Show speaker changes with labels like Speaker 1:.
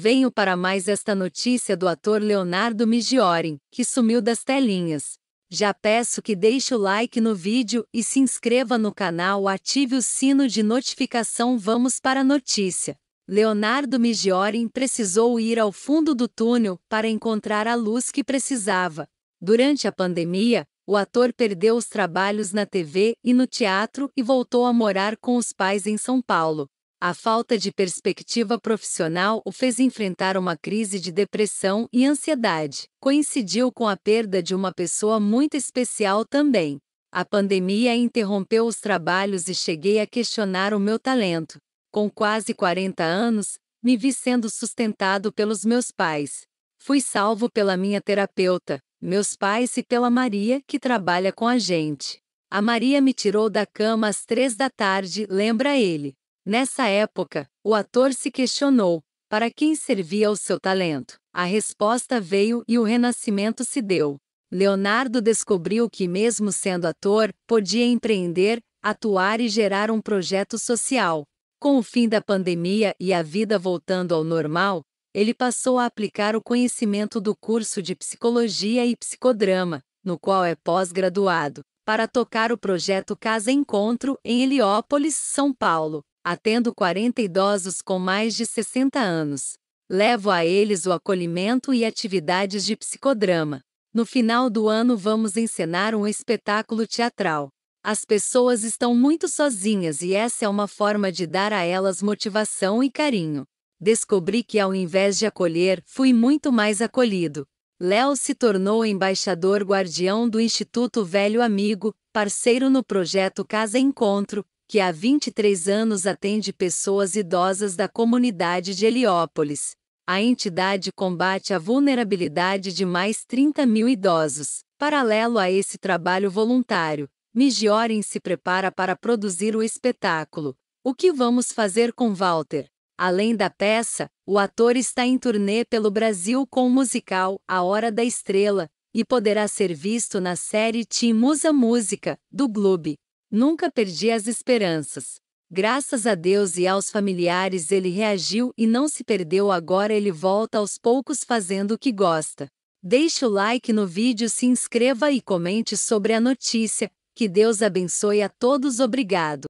Speaker 1: Venho para mais esta notícia do ator Leonardo Migiore, que sumiu das telinhas. Já peço que deixe o like no vídeo e se inscreva no canal, ative o sino de notificação. Vamos para a notícia. Leonardo Migiore precisou ir ao fundo do túnel para encontrar a luz que precisava. Durante a pandemia, o ator perdeu os trabalhos na TV e no teatro e voltou a morar com os pais em São Paulo. A falta de perspectiva profissional o fez enfrentar uma crise de depressão e ansiedade. Coincidiu com a perda de uma pessoa muito especial também. A pandemia interrompeu os trabalhos e cheguei a questionar o meu talento. Com quase 40 anos, me vi sendo sustentado pelos meus pais. Fui salvo pela minha terapeuta, meus pais e pela Maria, que trabalha com a gente. A Maria me tirou da cama às três da tarde, lembra ele. Nessa época, o ator se questionou para quem servia o seu talento. A resposta veio e o renascimento se deu. Leonardo descobriu que, mesmo sendo ator, podia empreender, atuar e gerar um projeto social. Com o fim da pandemia e a vida voltando ao normal, ele passou a aplicar o conhecimento do curso de psicologia e psicodrama, no qual é pós-graduado, para tocar o projeto Casa Encontro em Heliópolis, São Paulo atendo 40 idosos com mais de 60 anos. Levo a eles o acolhimento e atividades de psicodrama. No final do ano vamos encenar um espetáculo teatral. As pessoas estão muito sozinhas e essa é uma forma de dar a elas motivação e carinho. Descobri que ao invés de acolher, fui muito mais acolhido. Léo se tornou embaixador guardião do Instituto Velho Amigo, parceiro no projeto Casa Encontro, que há 23 anos atende pessoas idosas da comunidade de Heliópolis. A entidade combate a vulnerabilidade de mais 30 mil idosos. Paralelo a esse trabalho voluntário, Migiorem se prepara para produzir o espetáculo. O que vamos fazer com Walter? Além da peça, o ator está em turnê pelo Brasil com o musical A Hora da Estrela e poderá ser visto na série Tim Musa Música, do Globo. Nunca perdi as esperanças. Graças a Deus e aos familiares ele reagiu e não se perdeu. Agora ele volta aos poucos fazendo o que gosta. Deixe o like no vídeo, se inscreva e comente sobre a notícia. Que Deus abençoe a todos. Obrigado.